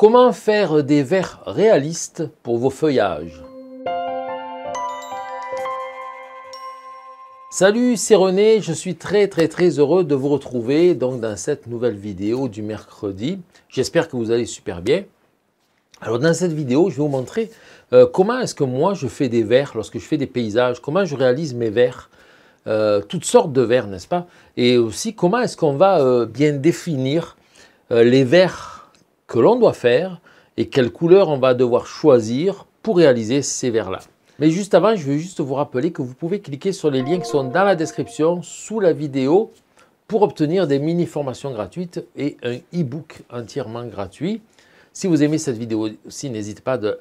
Comment faire des verres réalistes pour vos feuillages Salut, c'est René, je suis très très très heureux de vous retrouver donc dans cette nouvelle vidéo du mercredi. J'espère que vous allez super bien. Alors dans cette vidéo, je vais vous montrer euh, comment est-ce que moi je fais des verres lorsque je fais des paysages, comment je réalise mes verres, euh, toutes sortes de verres, n'est-ce pas Et aussi comment est-ce qu'on va euh, bien définir les verres que l'on doit faire et quelle couleur on va devoir choisir pour réaliser ces verres-là. Mais juste avant, je veux juste vous rappeler que vous pouvez cliquer sur les liens qui sont dans la description sous la vidéo pour obtenir des mini formations gratuites et un e-book entièrement gratuit. Si vous aimez cette vidéo aussi, n'hésitez pas à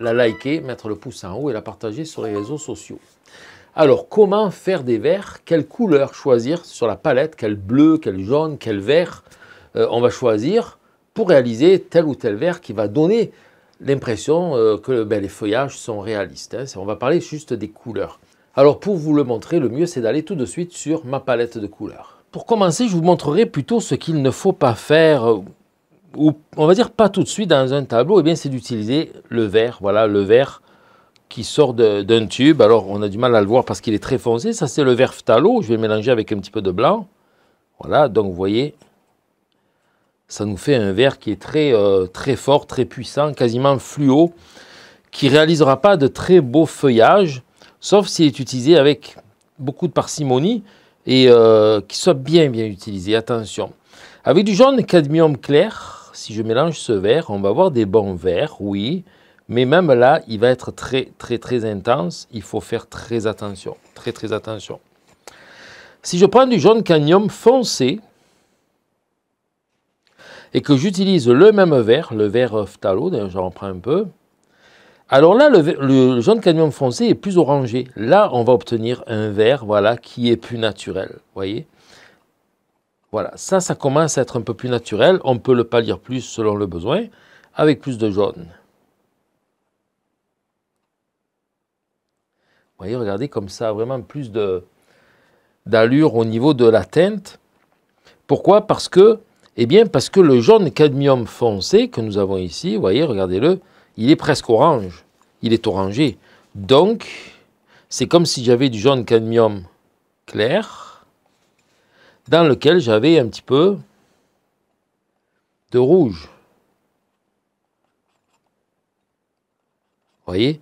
la liker, mettre le pouce en haut et la partager sur les réseaux sociaux. Alors, comment faire des verres Quelle couleur choisir sur la palette Quel bleu, quel jaune, quel vert euh, on va choisir pour réaliser tel ou tel vert qui va donner l'impression euh, que ben, les feuillages sont réalistes. Hein. On va parler juste des couleurs. Alors pour vous le montrer, le mieux c'est d'aller tout de suite sur ma palette de couleurs. Pour commencer, je vous montrerai plutôt ce qu'il ne faut pas faire, euh, ou on va dire pas tout de suite dans un tableau, et eh bien c'est d'utiliser le vert, voilà le vert qui sort d'un tube. Alors on a du mal à le voir parce qu'il est très foncé, ça c'est le vert phtalo, je vais mélanger avec un petit peu de blanc. Voilà, donc vous voyez, ça nous fait un verre qui est très, euh, très fort, très puissant, quasiment fluo, qui ne réalisera pas de très beaux feuillages, sauf s'il est utilisé avec beaucoup de parcimonie et euh, qui soit bien, bien utilisé. Attention. Avec du jaune cadmium clair, si je mélange ce verre, on va avoir des bons verts, oui, mais même là, il va être très, très, très intense. Il faut faire très attention, très, très attention. Si je prends du jaune cadmium foncé, et que j'utilise le même verre, le verre phtalo, d'ailleurs j'en prends un peu, alors là, le, jaune cadmium foncé est plus orangé. Là, on va obtenir un vert voilà, qui est plus naturel, voyez Voilà, ça, ça commence à être un peu plus naturel. On peut le pâlir plus selon le besoin, avec plus de jaune. Vous voyez, regardez comme ça, vraiment plus d'allure au niveau de la teinte. Pourquoi Parce que eh bien, parce que le jaune cadmium foncé que nous avons ici, vous voyez, regardez-le, il est presque orange. Il est orangé. Donc, c'est comme si j'avais du jaune cadmium clair, dans lequel j'avais un petit peu de rouge. Vous voyez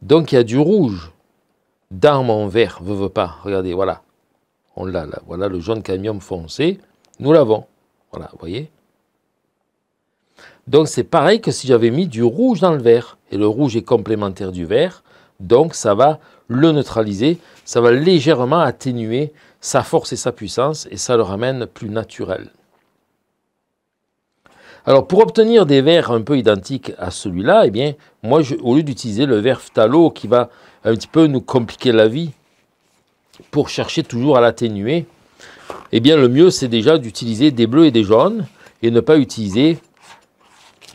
Donc, il y a du rouge dans mon verre, veux, veux pas. Regardez, voilà. On l'a là. Voilà le jaune cadmium foncé. Nous l'avons. Voilà, vous voyez Donc c'est pareil que si j'avais mis du rouge dans le vert. Et le rouge est complémentaire du vert, donc ça va le neutraliser, ça va légèrement atténuer sa force et sa puissance, et ça le ramène plus naturel. Alors pour obtenir des verres un peu identiques à celui-là, eh bien, moi, au lieu d'utiliser le verre phtalo qui va un petit peu nous compliquer la vie, pour chercher toujours à l'atténuer, eh bien le mieux c'est déjà d'utiliser des bleus et des jaunes et ne pas utiliser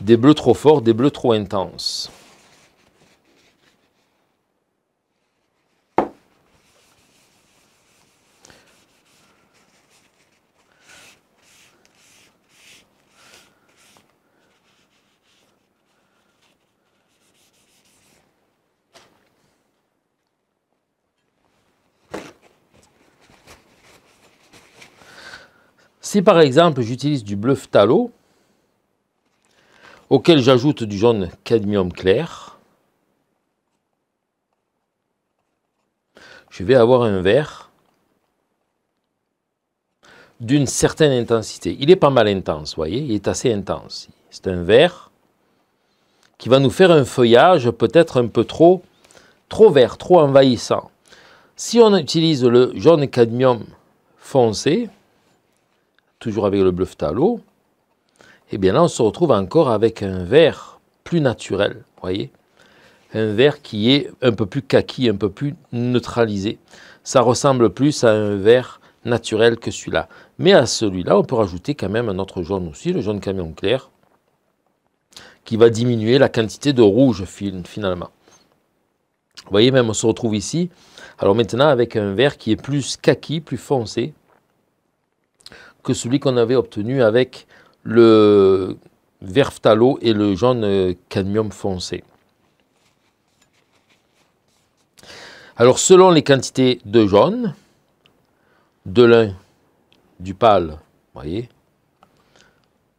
des bleus trop forts, des bleus trop intenses. Si par exemple j'utilise du bleu phtalo, auquel j'ajoute du jaune cadmium clair, je vais avoir un vert d'une certaine intensité. Il est pas mal intense, vous voyez, il est assez intense. C'est un vert qui va nous faire un feuillage peut-être un peu trop, trop vert, trop envahissant. Si on utilise le jaune cadmium foncé, toujours avec le talo, Et eh bien là, on se retrouve encore avec un vert plus naturel, voyez Un vert qui est un peu plus kaki, un peu plus neutralisé. Ça ressemble plus à un vert naturel que celui-là. Mais à celui-là, on peut rajouter quand même un autre jaune aussi, le jaune camion clair, qui va diminuer la quantité de rouge finalement. Vous voyez, même on se retrouve ici, alors maintenant avec un vert qui est plus kaki, plus foncé, que celui qu'on avait obtenu avec le vert phtalo et le jaune euh, cadmium foncé. Alors selon les quantités de jaune, de lin, du pâle, voyez,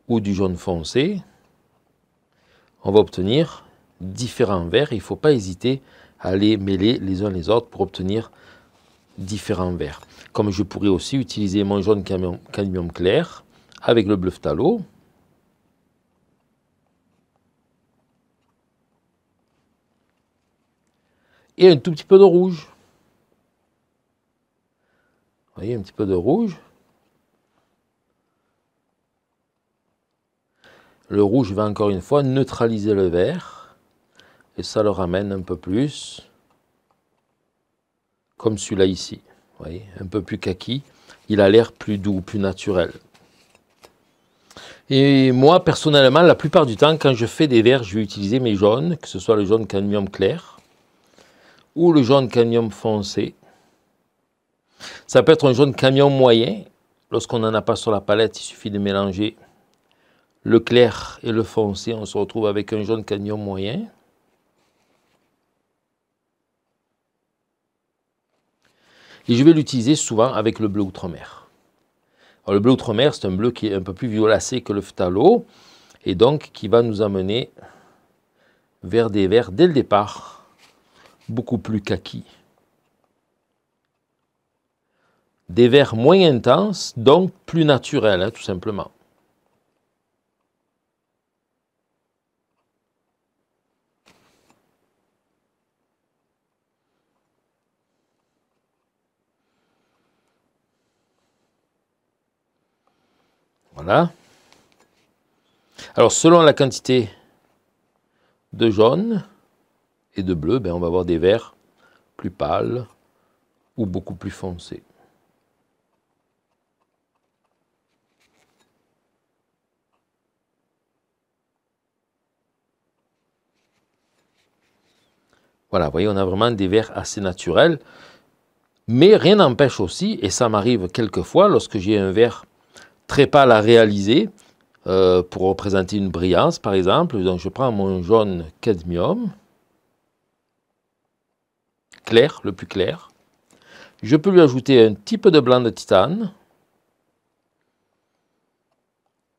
ou du jaune foncé, on va obtenir différents verts. Il ne faut pas hésiter à les mêler les uns les autres pour obtenir différents verts. Comme je pourrais aussi utiliser mon jaune cadmium, clair avec le bleu phtalo. Et un tout petit peu de rouge. voyez, un petit peu de rouge. Le rouge va encore une fois neutraliser le vert et ça le ramène un peu plus comme celui-là ici. Vous voyez, un peu plus kaki. Il a l'air plus doux, plus naturel. Et moi, personnellement, la plupart du temps, quand je fais des verres, je vais utiliser mes jaunes, que ce soit le jaune cadmium clair ou le jaune cadmium foncé. Ça peut être un jaune cadmium moyen. Lorsqu'on n'en a pas sur la palette, il suffit de mélanger le clair et le foncé. On se retrouve avec un jaune cadmium moyen. Et je vais l'utiliser souvent avec le bleu outre-mer. le bleu outre-mer, c'est un bleu qui est un peu plus violacé que le phtalo, et donc qui va nous amener vers des verts dès le départ, beaucoup plus kaki. Des verts moins intenses, donc plus naturels, hein, tout simplement. Voilà. Alors, selon la quantité de jaune et de bleu, ben, on va avoir des verts plus pâles ou beaucoup plus foncés. Voilà, vous voyez, on a vraiment des verres assez naturels. Mais rien n'empêche aussi, et ça m'arrive quelquefois, lorsque j'ai un verre très pâle à réaliser euh, pour représenter une brillance, par exemple. Donc, je prends mon jaune cadmium, clair, le plus clair. Je peux lui ajouter un petit peu de blanc de titane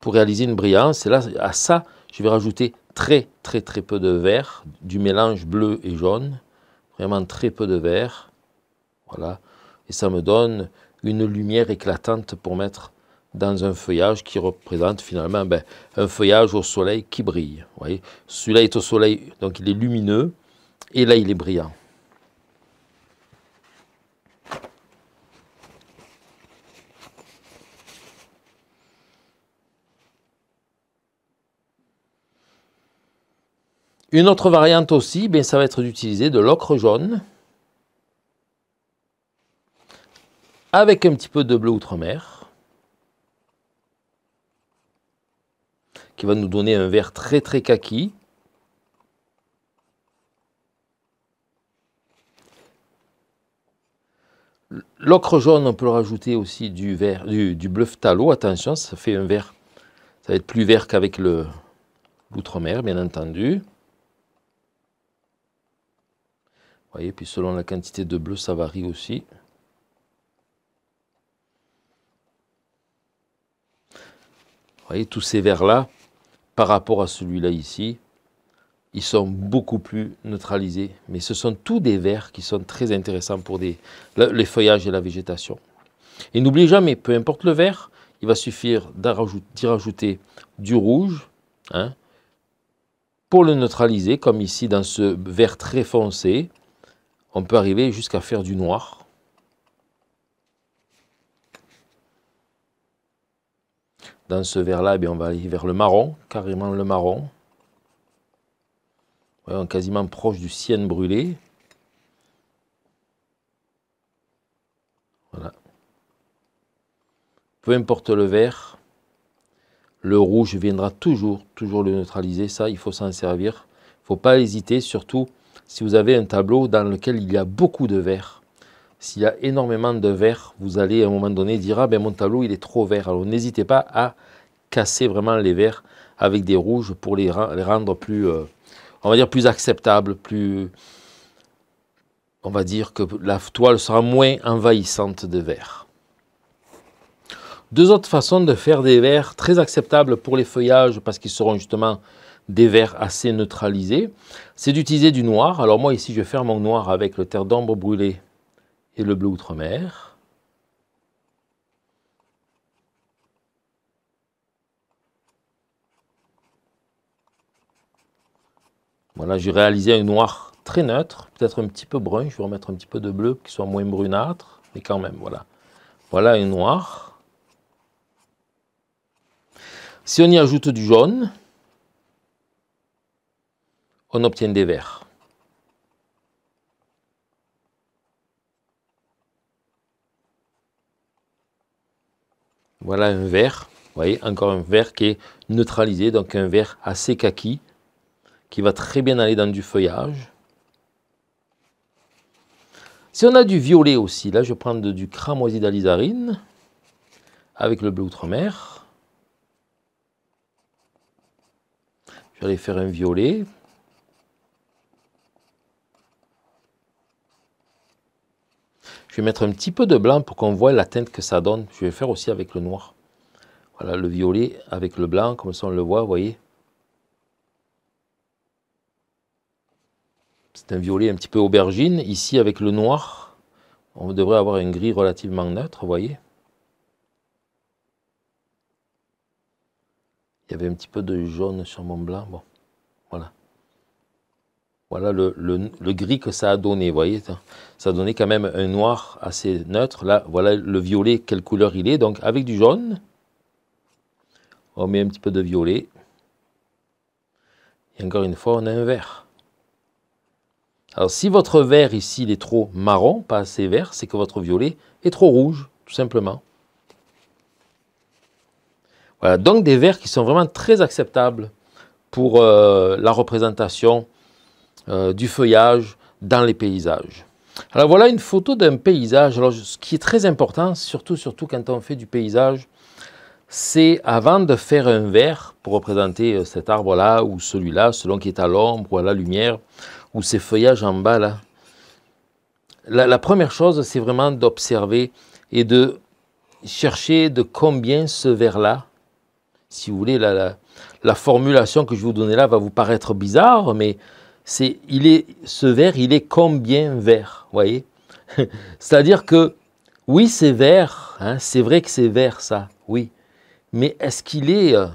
pour réaliser une brillance. Et là, à ça, je vais rajouter très, très, très peu de vert, du mélange bleu et jaune. Vraiment très peu de vert. Voilà. Et ça me donne une lumière éclatante pour mettre dans un feuillage qui représente finalement ben, un feuillage au soleil qui brille. Celui-là est au soleil, donc il est lumineux, et là il est brillant. Une autre variante aussi, ben, ça va être d'utiliser de l'ocre jaune avec un petit peu de bleu outre-mer. qui va nous donner un vert très très kaki. L'ocre jaune, on peut rajouter aussi du, vert, du, bleu phtalo. Attention, ça fait un vert. Ça va être plus vert qu'avec l'outre-mer, bien entendu. Vous voyez, puis selon la quantité de bleu, ça varie aussi. Vous voyez, tous ces verts-là, par rapport à celui-là ici, ils sont beaucoup plus neutralisés. Mais ce sont tous des verts qui sont très intéressants pour les feuillages et la végétation. Et n'oubliez jamais, peu importe le vert, il va suffire d'y rajouter du rouge hein, pour le neutraliser, comme ici dans ce vert très foncé. On peut arriver jusqu'à faire du noir Dans ce verre là eh on va aller vers le marron, carrément le marron. Voyons quasiment proche du sienne brûlé. Voilà. Peu importe le vert, le rouge viendra toujours, toujours le neutraliser. Ça, il faut s'en servir. Il ne faut pas hésiter, surtout si vous avez un tableau dans lequel il y a beaucoup de vert s'il y a énormément de verre, vous allez à un moment donné dire ah ben mon tableau il est trop vert. Alors n'hésitez pas à casser vraiment les verts avec des rouges pour les, rendre plus, euh, on va dire plus acceptables, plus, on va dire que la toile sera moins envahissante de verre. Deux autres façons de faire des verres très acceptables pour les feuillages parce qu'ils seront justement des verres assez neutralisés, c'est d'utiliser du noir. Alors moi ici je vais faire mon noir avec le terre d'ombre brûlé et le bleu outre-mer. Voilà, j'ai réalisé un noir très neutre, peut-être un petit peu brun, je vais remettre un petit peu de bleu qui soit moins brunâtre, mais quand même, voilà. Voilà un noir. Si on y ajoute du jaune, on obtient des verts. Voilà un vert, vous voyez, encore un vert qui est neutralisé, donc un vert assez kaki, qui va très bien aller dans du feuillage. Si on a du violet aussi, là je prends prendre du cramoisi d'alizarine, avec le bleu outre-mer. Je vais aller faire un violet, Je vais mettre un petit peu de blanc pour qu'on voit la teinte que ça donne. Je vais faire aussi avec le noir. Voilà, le violet avec le blanc, comme ça on le voit, vous voyez. C'est un violet un petit peu aubergine. Ici, avec le noir, on devrait avoir un gris relativement neutre, vous voyez. Il y avait un petit peu de jaune sur mon blanc. Bon, voilà. Voilà le, gris que ça a donné, vous voyez. Ça a donné quand même un noir assez neutre. Là, voilà le violet, quelle couleur il est. Donc avec du jaune, on met un petit peu de violet. Et encore une fois, on a un vert. Alors si votre vert ici, il est trop marron, pas assez vert, c'est que votre violet est trop rouge, tout simplement. Voilà, donc des verts qui sont vraiment très acceptables pour euh, la représentation euh, du feuillage dans les paysages. Alors voilà une photo d'un paysage. Alors ce qui est très important, surtout, surtout quand on fait du paysage, c'est avant de faire un verre pour représenter euh, cet arbre-là ou celui-là, selon qui est à l'ombre ou à la lumière, ou ces feuillages en bas là. La, première chose, c'est vraiment d'observer et de chercher de combien ce verre-là, si vous voulez, la, la formulation que je vous donnais là va vous paraître bizarre, mais c'est, il est, ce vert, il est combien vert, voyez C'est-à-dire que, oui, c'est vert, hein, c'est vrai que c'est vert, ça, oui. Mais est-ce qu'il est, euh,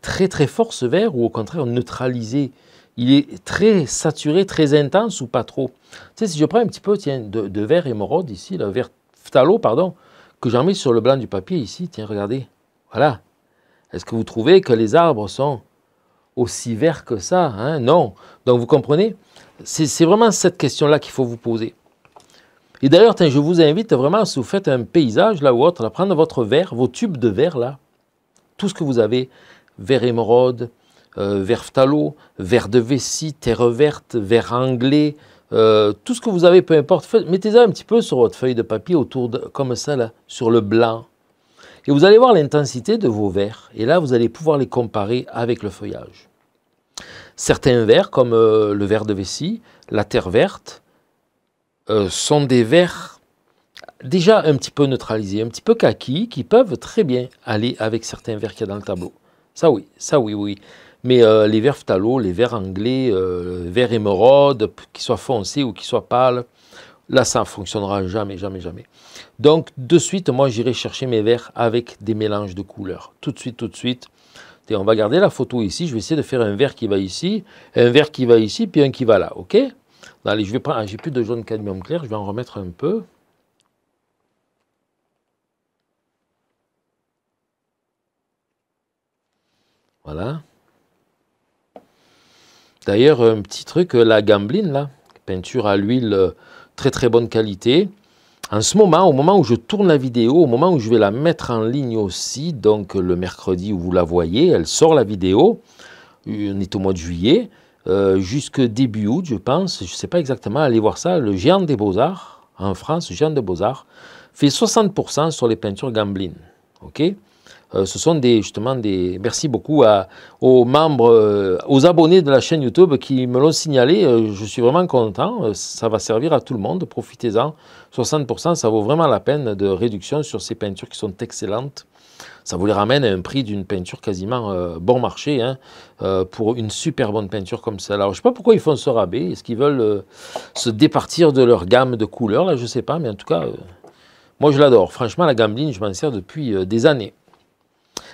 très très fort ce vert ou au contraire neutralisé Il est très saturé, très intense ou pas trop Tu sais, si je prends un petit peu, tiens, de, de vert émeraude ici, le vert phtalo, pardon, que j'en mets sur le blanc du papier ici, tiens, regardez, voilà. Est-ce que vous trouvez que les arbres sont aussi vert que ça, hein non. Donc vous comprenez C'est vraiment cette question-là qu'il faut vous poser. Et d'ailleurs, je vous invite vraiment, si vous faites un paysage là ou autre, à prendre votre verre, vos tubes de verre là, tout ce que vous avez, verre émeraude, euh, verre phtalo, verre de vessie, terre verte, verre anglais, euh, tout ce que vous avez, peu importe, mettez-le un petit peu sur votre feuille de papier autour de, comme ça là, sur le blanc. Et vous allez voir l'intensité de vos verres. Et là, vous allez pouvoir les comparer avec le feuillage. Certains verts, comme euh, le vert de vessie, la terre verte, euh, sont des verts déjà un petit peu neutralisés, un petit peu kaki, qui peuvent très bien aller avec certains verts qu'il y a dans le tableau. Ça oui, ça oui, oui. Mais euh, les verts phtalo, les verts anglais, verts émeraude, qu'ils soient foncés ou qu'ils soient pâles, là ça ne fonctionnera jamais, jamais, jamais. Donc de suite, moi j'irai chercher mes verts avec des mélanges de couleurs. Tout de suite, tout de suite on va garder la photo ici, je vais essayer de faire un vert qui va ici, un vert qui va ici, puis un qui va là, ok Allez, je vais prendre, j'ai plus de jaune cadmium clair, je vais en remettre un peu. Voilà. D'ailleurs, un petit truc, euh, la gambline, là, peinture à l'huile euh, très très bonne qualité. En ce moment, au moment où je tourne la vidéo, au moment où je vais la mettre en ligne aussi, donc le mercredi où vous la voyez, elle sort la vidéo, on est au mois de juillet, euh, jusque début août, je pense, je ne sais pas exactement, allez voir ça, le géant des beaux-arts, en France, le géant des beaux-arts, fait 60% sur les peintures Gamblin, ok euh, ce sont des, justement des. Merci beaucoup aux membres, euh, aux abonnés de la chaîne YouTube qui me l'ont signalé. Euh, je suis vraiment content. ça va servir à tout le monde. Profitez-en. 60%, ça vaut vraiment la peine de réduction sur ces peintures qui sont excellentes. Ça vous les ramène à un prix d'une peinture quasiment bon marché hein, pour une super bonne peinture comme celle Alors, je ne sais pas pourquoi ils font ce rabais. Est-ce qu'ils veulent se départir de leur gamme de couleurs Là, je ne sais pas. Mais en tout cas, moi, je l'adore. Franchement, la gamme je m'en sers depuis des années.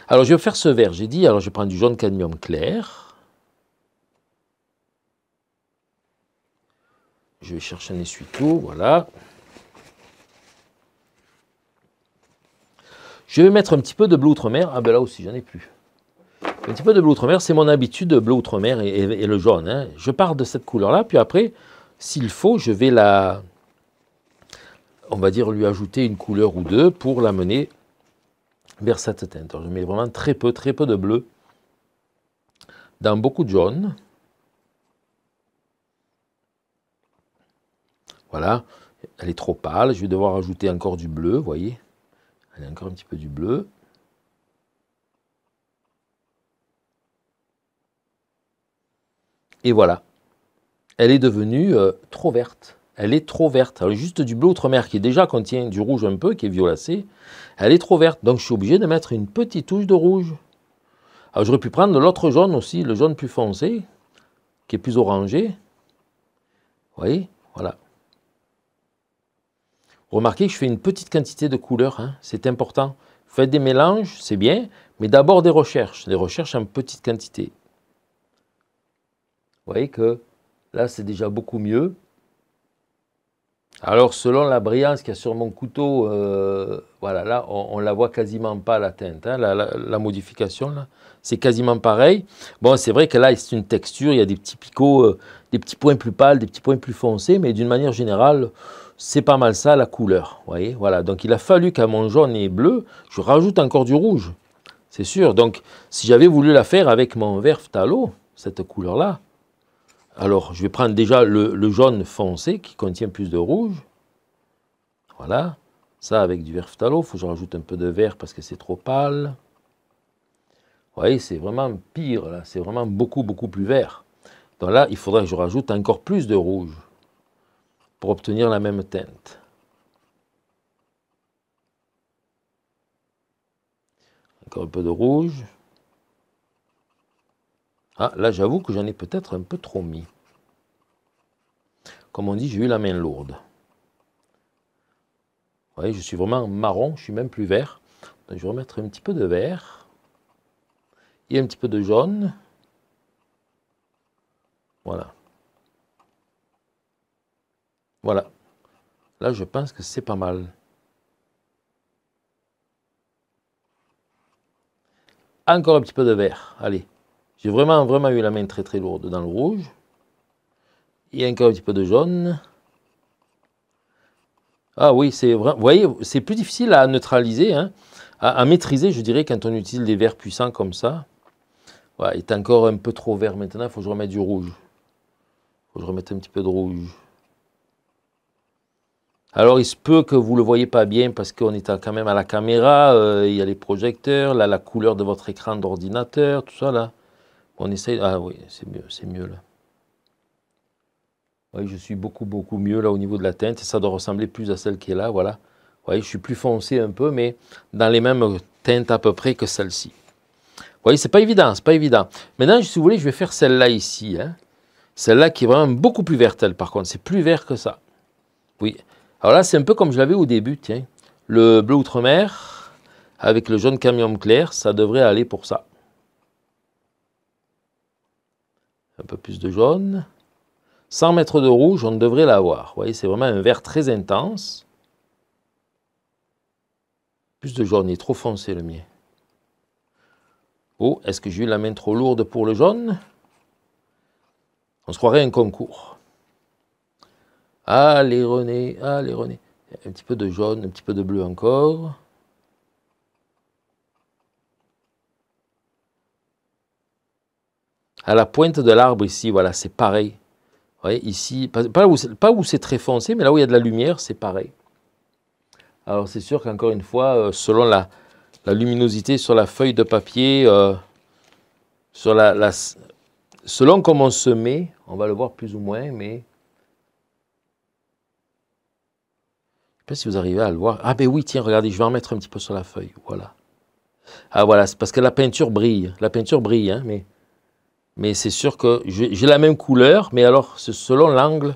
Alors, je vais faire ce vert, J'ai dit, alors je prends du jaune cadmium clair. Je vais chercher un essuie-tout, voilà. Je vais mettre un petit peu de bleu outre-mer. Ah ben là aussi, j'en ai plus. Un petit peu de bleu outre-mer, c'est mon habitude, bleu outre-mer et, le jaune. Hein. Je pars de cette couleur-là, puis après, s'il faut, je vais la, on va dire, lui ajouter une couleur ou deux pour l'amener vers cette teinte. je mets vraiment très peu, très peu de bleu dans beaucoup de jaune. Voilà, elle est trop pâle. Je vais devoir ajouter encore du bleu, vous voyez. Elle a encore un petit peu du bleu. Et voilà, elle est devenue euh, trop verte elle est trop verte. Alors, juste du bleu outre-mer qui déjà contient du rouge un peu, qui est violacé, elle est trop verte. Donc je suis obligé de mettre une petite touche de rouge. Alors ah, j'aurais pu prendre l'autre jaune aussi, le jaune plus foncé, qui est plus orangé. Vous voyez Voilà. Remarquez que je fais une petite quantité de couleurs, hein. c'est important. Faites des mélanges, c'est bien, mais d'abord des recherches, des recherches en petite quantité. Vous voyez que là, c'est déjà beaucoup mieux. Alors, selon la brillance qu'il y a sur mon couteau, euh, voilà, là, on, ne la voit quasiment pas la teinte. Hein. la, modification, là, c'est quasiment pareil. Bon, c'est vrai que là, c'est une texture, il y a des petits picots, euh, des petits points plus pâles, des petits points plus foncés, mais d'une manière générale, c'est pas mal ça, la couleur. voyez, voilà. Donc, il a fallu qu'à mon jaune et bleu, je rajoute encore du rouge. C'est sûr. Donc, si j'avais voulu la faire avec mon vert phtalo, cette couleur-là, alors, je vais prendre déjà le, jaune foncé qui contient plus de rouge. Voilà. Ça, avec du vert phtalo, il faut que je rajoute un peu de vert parce que c'est trop pâle. Vous voyez, c'est vraiment pire, là. C'est vraiment beaucoup, beaucoup plus vert. Donc là, il faudrait que je rajoute encore plus de rouge pour obtenir la même teinte. Encore un peu de rouge. Ah, là, j'avoue que j'en ai peut-être un peu trop mis. Comme on dit, j'ai eu la main lourde. Vous voyez, je suis vraiment marron, je suis même plus vert. je vais remettre un petit peu de vert. Et un petit peu de jaune. Voilà. Voilà. Là, je pense que c'est pas mal. Encore un petit peu de vert. Allez. J'ai vraiment, vraiment eu la main très, très lourde dans le rouge. Il y a encore un petit peu de jaune. Ah oui, c'est vrai. Vous voyez, c'est plus difficile à neutraliser, hein. à, maîtriser, je dirais, quand on utilise des verts puissants comme ça. Voilà, il est encore un peu trop vert maintenant. Il faut que je remette du rouge. Il faut que je remette un petit peu de rouge. Alors, il se peut que vous ne le voyez pas bien parce qu'on est quand même à la caméra, euh, il y a les projecteurs, là, la couleur de votre écran d'ordinateur, tout ça, là. On essaye. Ah oui, c'est mieux, c'est mieux là. je suis beaucoup, beaucoup mieux là au niveau de la teinte. Ça doit ressembler plus à celle qui est là, voilà. Vous voyez, je suis plus foncé un peu, mais dans les mêmes teintes à peu près que celle-ci. Vous voyez, c'est pas évident, c'est pas évident. Maintenant, si vous voulez, je vais faire celle-là ici. Hein. Celle-là qui est vraiment beaucoup plus verte, par contre. C'est plus vert que ça. Oui. Alors là, c'est un peu comme je l'avais au début, tiens. Le bleu outre-mer avec le jaune camion clair, ça devrait aller pour ça. un peu plus de jaune. 100 mètres de rouge, on devrait l'avoir. Vous voyez, c'est vraiment un vert très intense. Plus de jaune, il est trop foncé le mien. Oh, est-ce que j'ai eu la main trop lourde pour le jaune On se croirait un concours. Allez René, allez René. Un petit peu de jaune, un petit peu de bleu encore. à la pointe de l'arbre ici, voilà, c'est pareil. Vous voyez, ici, pas où, c'est très foncé, mais là où il y a de la lumière, c'est pareil. Alors c'est sûr qu'encore une fois, euh, selon la, luminosité sur la feuille de papier, euh, selon comment on se met, on va le voir plus ou moins, mais... Je ne sais pas si vous arrivez à le voir. Ah ben oui, tiens, regardez, je vais en mettre un petit peu sur la feuille. Voilà. Ah voilà, c'est parce que la peinture brille. La peinture brille, hein, mais mais c'est sûr que j'ai la même couleur, mais alors selon l'angle,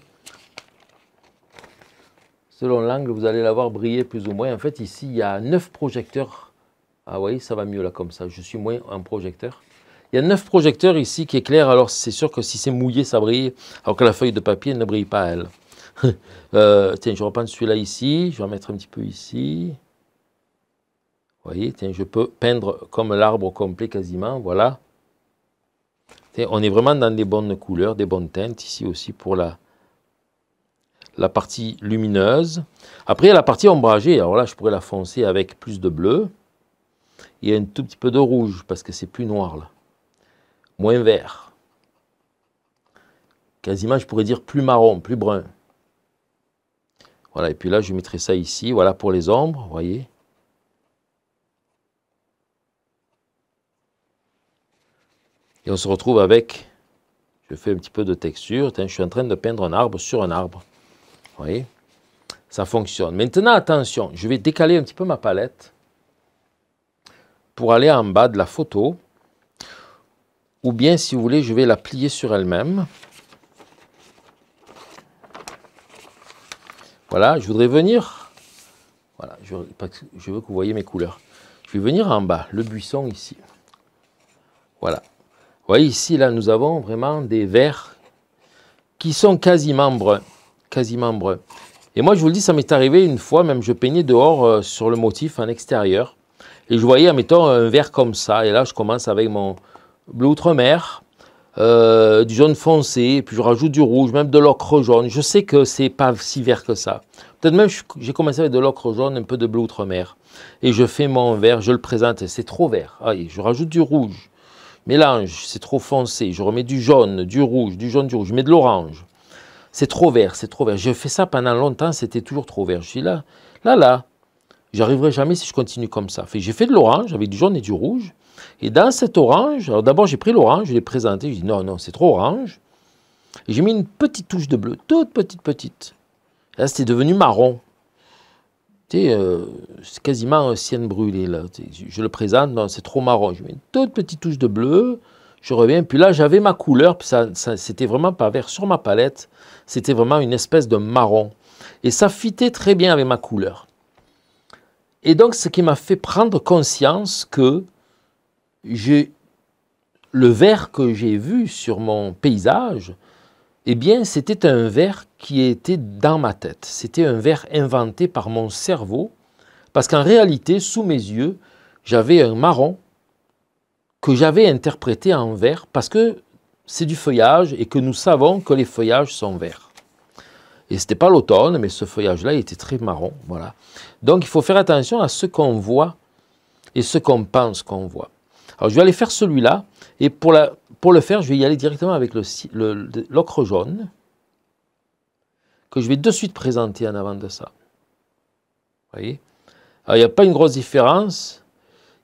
selon l'angle, vous allez la voir briller plus ou moins. En fait, ici, il y a 9 projecteurs. Ah oui, ça va mieux là comme ça. Je suis moins en projecteur. Il y a neuf projecteurs ici qui éclairent, alors c'est sûr que si c'est mouillé, ça brille, alors que la feuille de papier ne brille pas, elle. Euh, tiens, je reprends celui-là ici, je vais mettre un petit peu ici. Vous voyez, tiens, je peux peindre comme l'arbre complet quasiment, voilà on est vraiment dans des bonnes couleurs, des bonnes teintes ici aussi pour la, la partie lumineuse. Après, il y a la partie ombragée, alors là, je pourrais la foncer avec plus de bleu et un tout petit peu de rouge parce que c'est plus noir là. Moins vert. Quasiment, je pourrais dire plus marron, plus brun. Voilà, et puis là, je mettrai ça ici, voilà pour les ombres, vous voyez. Et on se retrouve avec, je fais un petit peu de texture, je suis en train de peindre un arbre sur un arbre. Vous voyez Ça fonctionne. Maintenant, attention, je vais décaler un petit peu ma palette pour aller en bas de la photo. Ou bien, si vous voulez, je vais la plier sur elle-même. Voilà, je voudrais venir. Voilà, je, veux que vous voyez mes couleurs. Je vais venir en bas, le buisson ici. Voilà, voyez ici, là, nous avons vraiment des verts qui sont quasiment bruns. Quasiment bruns. Et moi, je vous le dis, ça m'est arrivé une fois, même je peignais dehors euh, sur le motif en extérieur. Et je voyais, admettons, un vert comme ça. Et là, je commence avec mon bleu outre-mer, euh, du jaune foncé, puis je rajoute du rouge, même de l'ocre jaune. Je sais que c'est pas si vert que ça. Peut-être même j'ai commencé avec de l'ocre jaune, un peu de bleu outre-mer. Et je fais mon vert, je le présente, c'est trop vert. je rajoute du rouge mélange, c'est trop foncé, je remets du jaune, du rouge, du jaune, du rouge, je mets de l'orange. C'est trop vert, c'est trop vert. J'ai fait ça pendant longtemps, c'était toujours trop vert. Je suis là, là, là, j'arriverai jamais si je continue comme ça. J'ai fait de l'orange avec du jaune et du rouge. Et dans cet orange, alors d'abord j'ai pris l'orange, je l'ai présenté, je dis non, non, c'est trop orange. J'ai mis une petite touche de bleu, toute petite, petite. Là, c'était devenu marron. Euh, c'est quasiment un sienne brûlé Là. Je le présente, c'est trop marron. Je mets une toute petite touche de bleu, je reviens. Puis là, j'avais ma couleur, puis ça, c'était vraiment pas vert. Sur ma palette, c'était vraiment une espèce de marron. Et ça fitait très bien avec ma couleur. Et donc, ce qui m'a fait prendre conscience que j'ai le vert que j'ai vu sur mon paysage, eh bien, c'était un verre qui était dans ma tête. C'était un verre inventé par mon cerveau, parce qu'en réalité, sous mes yeux, j'avais un marron que j'avais interprété en vert, parce que c'est du feuillage et que nous savons que les feuillages sont verts. Et ce n'était pas l'automne, mais ce feuillage-là était très marron. Voilà. Donc il faut faire attention à ce qu'on voit et ce qu'on pense qu'on voit. Alors je vais aller faire celui-là et pour, la, pour le faire, je vais y aller directement avec l'ocre jaune, que je vais de suite présenter en avant de ça. Vous voyez Alors, il n'y a pas une grosse différence.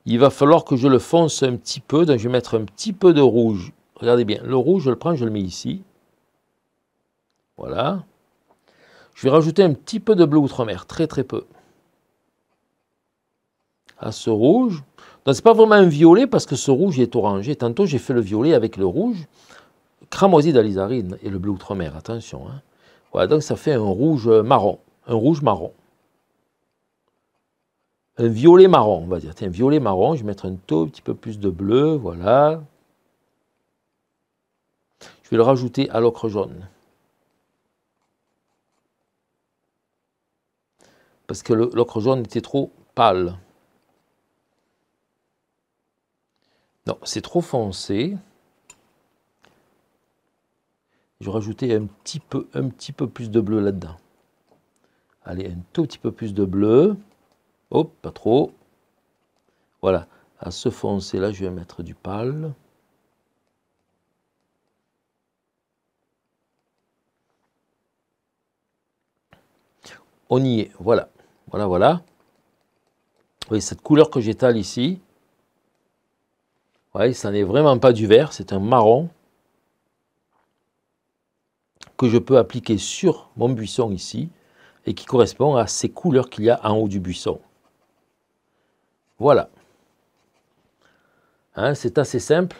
Il va falloir que je le fonce un petit peu, donc je vais mettre un petit peu de rouge. Regardez bien, le rouge, je le prends, je le mets ici. Voilà. Je vais rajouter un petit peu de bleu outre-mer, très très peu. À ce rouge, donc, ce n'est pas vraiment un violet parce que ce rouge est orangé. Tantôt, j'ai fait le violet avec le rouge, cramoisi d'alizarine et le bleu outre-mer, attention. Hein. Voilà, donc ça fait un rouge marron, un rouge marron. Un violet marron, on va dire. Un violet marron, je vais mettre un tout petit peu plus de bleu, voilà. Je vais le rajouter à l'ocre jaune. Parce que l'ocre jaune était trop pâle. c'est trop foncé. Je vais rajouter un petit peu, un petit peu plus de bleu là-dedans. Allez, un tout petit peu plus de bleu. Hop, pas trop. Voilà. À ce foncé-là, je vais mettre du pâle. On y est. Voilà. Voilà, voilà. Vous voyez cette couleur que j'étale ici, voyez, ça n'est vraiment pas du vert, c'est un marron que je peux appliquer sur mon buisson ici et qui correspond à ces couleurs qu'il y a en haut du buisson. Voilà. Hein, c'est assez simple.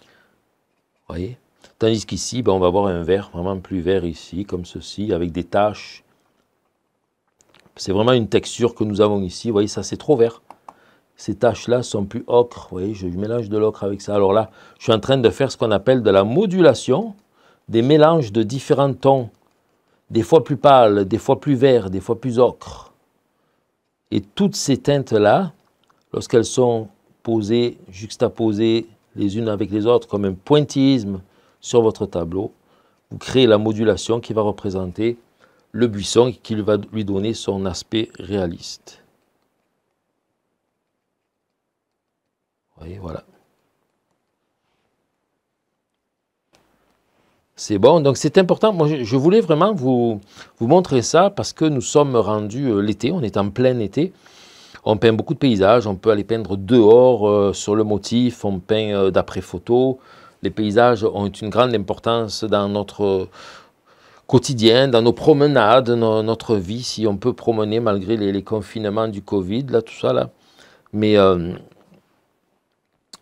Vous voyez Tandis qu'ici, ben, on va avoir un vert vraiment plus vert ici, comme ceci, avec des taches. C'est vraiment une texture que nous avons ici. Vous voyez, ça c'est trop vert ces taches-là sont plus ocre. Vous voyez, je mélange de l'ocre avec ça. Alors là, je suis en train de faire ce qu'on appelle de la modulation, des mélanges de différents tons, des fois plus pâles, des fois plus verts, des fois plus ocre. Et toutes ces teintes-là, lorsqu'elles sont posées, juxtaposées les unes avec les autres, comme un pointillisme sur votre tableau, vous créez la modulation qui va représenter le buisson et qui va lui donner son aspect réaliste. voilà. C'est bon, donc c'est important. Moi, je voulais vraiment vous, vous montrer ça parce que nous sommes rendus euh, l'été, on est en plein été. On peint beaucoup de paysages, on peut aller peindre dehors euh, sur le motif, on peint euh, d'après photo. Les paysages ont une grande importance dans notre quotidien, dans nos promenades, notre vie, si on peut promener malgré les, les, confinements du Covid, là, tout ça, là. Mais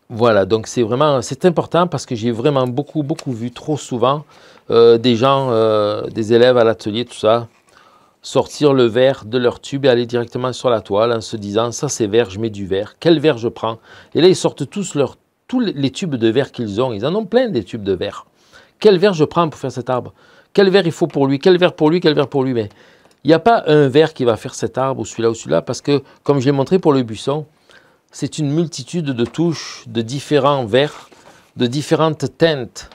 voilà, donc c'est vraiment, c'est important parce que j'ai vraiment beaucoup, beaucoup vu, trop souvent, euh, des gens, euh, des élèves à l'atelier, tout ça, sortir le verre de leur tube et aller directement sur la toile en se disant, ça c'est vert, je mets du verre, quel verre je prends Et là, ils sortent tous, leur, tous les tubes de verre qu'ils ont, ils en ont plein des tubes de verre. Quel verre je prends pour faire cet arbre Quel verre il faut pour lui Quel verre pour lui Quel verre pour lui Mais il n'y a pas un verre qui va faire cet arbre ou celui-là ou celui-là parce que, comme je l'ai montré pour le buisson, c'est une multitude de touches de différents verts, de différentes teintes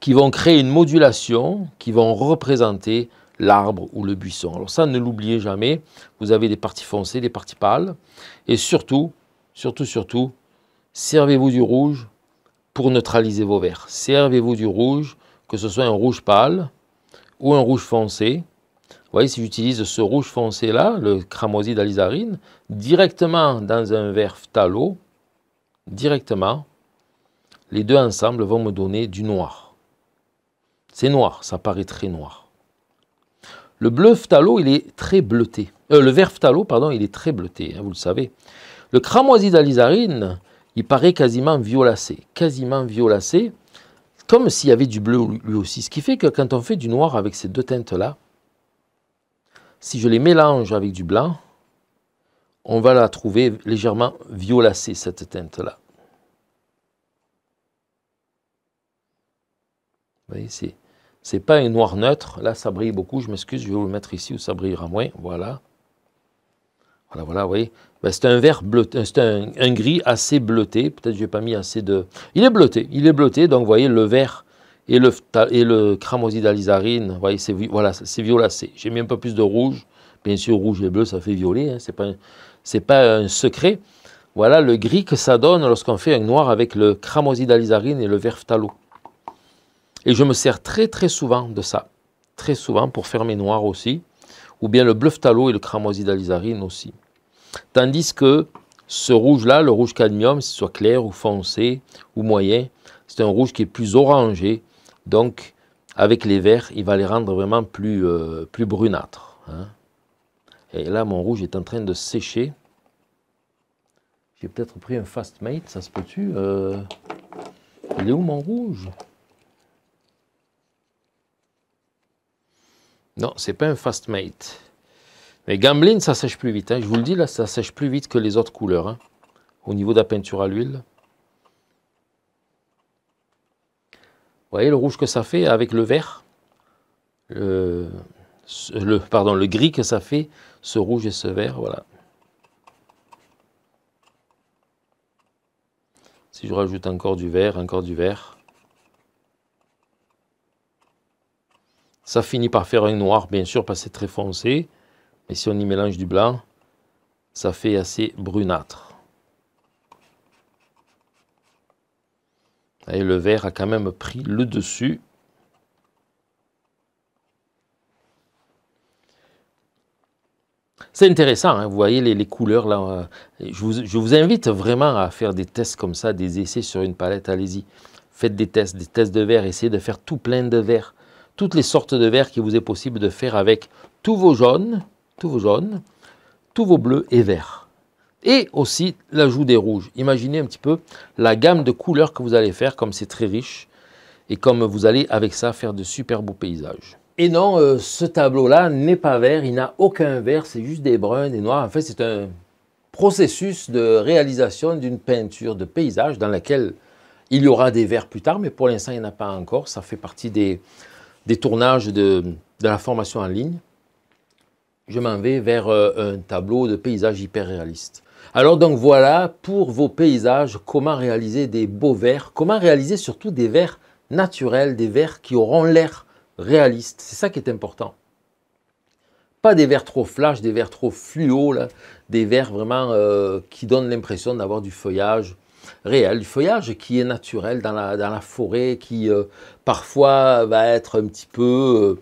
qui vont créer une modulation, qui vont représenter l'arbre ou le buisson. Alors ça, ne l'oubliez jamais, vous avez des parties foncées, des parties pâles, et surtout, surtout, surtout, servez-vous du rouge pour neutraliser vos verts. Servez-vous du rouge, que ce soit un rouge pâle ou un rouge foncé, vous voyez, si j'utilise ce rouge foncé là, le cramoisi d'alizarine, directement dans un verre phtalo, directement, les deux ensemble vont me donner du noir. C'est noir, ça paraît très noir. Le bleu phtalo, il est très bleuté. Euh, le vert phtalo, pardon, il est très bleuté, hein, vous le savez. Le cramoisi d'alizarine, il paraît quasiment violacé, quasiment violacé, comme s'il y avait du bleu lui aussi. Ce qui fait que quand on fait du noir avec ces deux teintes-là, si je les mélange avec du blanc, on va la trouver légèrement violacée, cette teinte-là. Vous voyez, c'est, n'est pas un noir neutre. Là, ça brille beaucoup. Je m'excuse, je vais vous le mettre ici où ça brillera moins. Voilà. Voilà, voilà, vous voyez. Ben, c'est un vert bleu euh, c'est un, un, gris assez bleuté. Peut-être que je n'ai pas mis assez de... Il est bleuté, il est bleuté. Donc, vous voyez, le vert et le, et le cramosidalizarine, voyez, c'est voilà, violacé. J'ai mis un peu plus de rouge. Bien sûr, rouge et bleu, ça fait violet, hein, ce n'est pas, un secret. Voilà le gris que ça donne lorsqu'on fait un noir avec le cramosidalizarine et le vert phtalo. Et je me sers très très souvent de ça, très souvent pour faire mes noirs aussi, ou bien le bleu phtalo et le cramosidalizarine aussi. Tandis que ce rouge-là, le rouge cadmium, qu'il soit clair ou foncé ou moyen, c'est un rouge qui est plus orangé, donc, avec les verts, il va les rendre vraiment plus, euh, plus brunâtres. Hein. Et là, mon rouge est en train de sécher. J'ai peut-être pris un fast mate, ça se peut-tu euh? Il est où mon rouge Non, c'est pas un fast mate. Mais Gamblin, ça sèche plus vite. Hein. Je vous le dis, là, ça sèche plus vite que les autres couleurs. Hein. Au niveau de la peinture à l'huile. Vous voyez le rouge que ça fait avec le vert euh, le, Pardon, le gris que ça fait, ce rouge et ce vert, voilà. Si je rajoute encore du vert, encore du vert, ça finit par faire un noir, bien sûr, parce que c'est très foncé. Mais si on y mélange du blanc, ça fait assez brunâtre. Et le vert a quand même pris le dessus. C'est intéressant, hein. vous voyez les, couleurs là. Euh, je vous, invite vraiment à faire des tests comme ça, des essais sur une palette, allez-y. Faites des tests, des tests de verre, essayez de faire tout plein de verres. Toutes les sortes de verres qui vous est possible de faire avec tous vos jaunes, tous vos jaunes, tous vos bleus et verts et aussi l'ajout des rouges. Imaginez un petit peu la gamme de couleurs que vous allez faire, comme c'est très riche, et comme vous allez avec ça faire de super beaux paysages. Et non, euh, ce tableau-là n'est pas vert, il n'a aucun vert, c'est juste des bruns, des noirs. En fait, c'est un processus de réalisation d'une peinture de paysage dans laquelle il y aura des verts plus tard, mais pour l'instant, il n'y en a pas encore. Ça fait partie des, tournages de, de la formation en ligne je m'en vais vers euh, un tableau de paysage hyper réaliste. Alors donc voilà pour vos paysages, comment réaliser des beaux verres, comment réaliser surtout des verres naturels, des verres qui auront l'air réaliste. C'est ça qui est important. Pas des verres trop flash, des verres trop fluo, des verres vraiment euh, qui donnent l'impression d'avoir du feuillage réel, du feuillage qui est naturel dans la, forêt, qui euh, parfois va être un petit peu... Euh,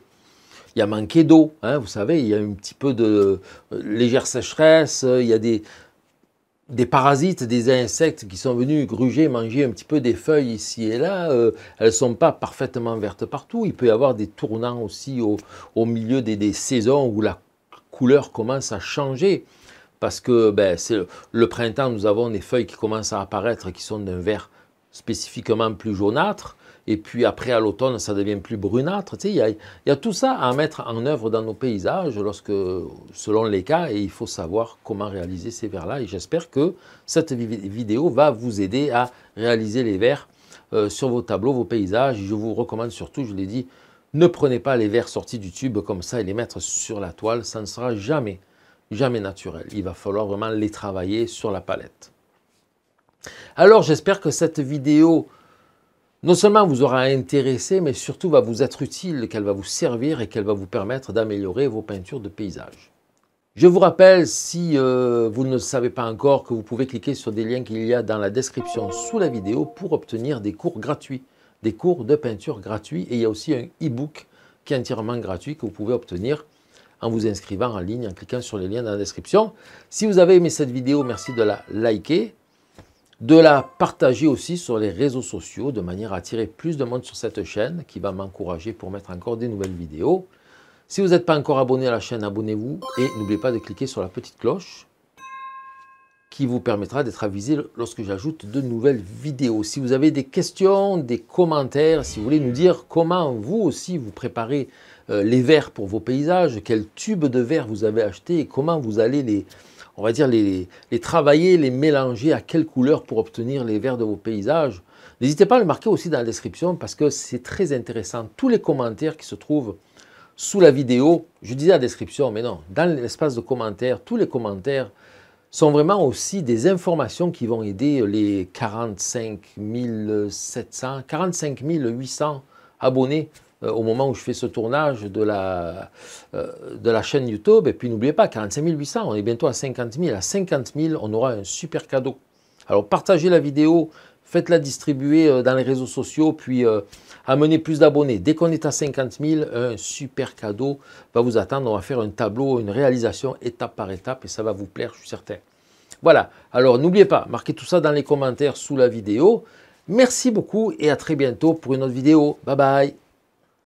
il y a manqué d'eau, hein, vous savez, il y a un petit peu de légère sécheresse, il y a des, des parasites, des insectes qui sont venus gruger, manger un petit peu des feuilles ici et là, euh, elles ne sont pas parfaitement vertes partout. Il peut y avoir des tournants aussi au, milieu des, saisons où la couleur commence à changer. Parce que ben, le, le, printemps, nous avons des feuilles qui commencent à apparaître qui sont d'un vert spécifiquement plus jaunâtre. Et puis après, à l'automne, ça devient plus brunâtre. il y, a tout ça à mettre en œuvre dans nos paysages, lorsque, selon les cas, et il faut savoir comment réaliser ces verres là Et j'espère que cette vidéo va vous aider à réaliser les verres euh, sur vos tableaux, vos paysages. Je vous recommande surtout, je l'ai dit, ne prenez pas les verres sortis du tube comme ça et les mettre sur la toile. Ça ne sera jamais, jamais naturel. Il va falloir vraiment les travailler sur la palette. Alors j'espère que cette vidéo non seulement vous aura intéressé, mais surtout va vous être utile, qu'elle va vous servir et qu'elle va vous permettre d'améliorer vos peintures de paysage. Je vous rappelle, si euh, vous ne savez pas encore, que vous pouvez cliquer sur des liens qu'il y a dans la description sous la vidéo pour obtenir des cours gratuits, des cours de peinture gratuits. Et il y a aussi un e-book qui est entièrement gratuit que vous pouvez obtenir en vous inscrivant en ligne, en cliquant sur les liens dans la description. Si vous avez aimé cette vidéo, merci de la liker, de la partager aussi sur les réseaux sociaux de manière à attirer plus de monde sur cette chaîne qui va m'encourager pour mettre encore des nouvelles vidéos. Si vous n'êtes pas encore abonné à la chaîne, abonnez-vous et n'oubliez pas de cliquer sur la petite cloche qui vous permettra d'être avisé lorsque j'ajoute de nouvelles vidéos. Si vous avez des questions, des commentaires, si vous voulez nous dire comment vous aussi vous préparez euh, les verres pour vos paysages, quels tube de verre vous avez acheté et comment vous allez les, on va dire, les, travailler, les mélanger à quelle couleur pour obtenir les verts de vos paysages. N'hésitez pas à le marquer aussi dans la description parce que c'est très intéressant. Tous les commentaires qui se trouvent sous la vidéo, je disais la description, mais non, dans l'espace de commentaires, tous les commentaires sont vraiment aussi des informations qui vont aider les 45 700, 45 800 abonnés euh, au moment où je fais ce tournage de la, euh, de la chaîne YouTube. Et puis n'oubliez pas, 45 800, on est bientôt à 50 000. À 50 000, on aura un super cadeau. Alors partagez la vidéo, faites-la distribuer euh, dans les réseaux sociaux, puis amenez plus d'abonnés. Dès qu'on est à 50 000, un super cadeau va vous attendre. On va faire un tableau, une réalisation étape par étape et ça va vous plaire, je suis certain. Voilà, alors n'oubliez pas, marquez tout ça dans les commentaires sous la vidéo. Merci beaucoup et à très bientôt pour une autre vidéo. Bye bye